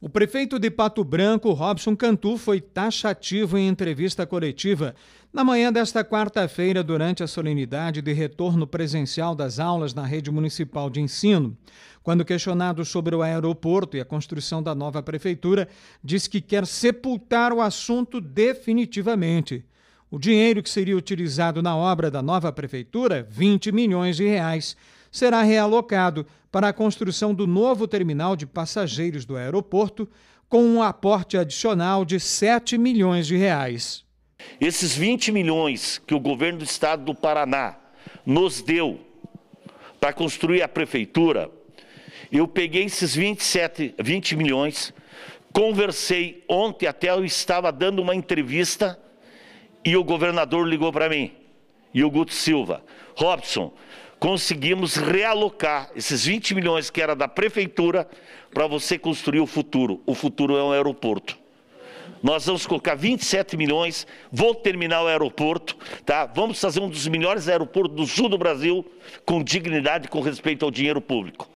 O prefeito de Pato Branco, Robson Cantu, foi taxativo em entrevista coletiva na manhã desta quarta-feira, durante a solenidade de retorno presencial das aulas na rede municipal de ensino. Quando questionado sobre o aeroporto e a construção da nova prefeitura, disse que quer sepultar o assunto definitivamente. O dinheiro que seria utilizado na obra da nova prefeitura, 20 milhões de reais, será realocado para a construção do novo terminal de passageiros do aeroporto, com um aporte adicional de 7 milhões de reais. Esses 20 milhões que o governo do estado do Paraná nos deu para construir a prefeitura, eu peguei esses 27, 20 milhões, conversei ontem, até eu estava dando uma entrevista e o governador ligou para mim e o Guto Silva. Robson, conseguimos realocar esses 20 milhões que era da prefeitura para você construir o futuro. O futuro é um aeroporto. Nós vamos colocar 27 milhões, vou terminar o aeroporto, tá? Vamos fazer um dos melhores aeroportos do sul do Brasil, com dignidade, com respeito ao dinheiro público.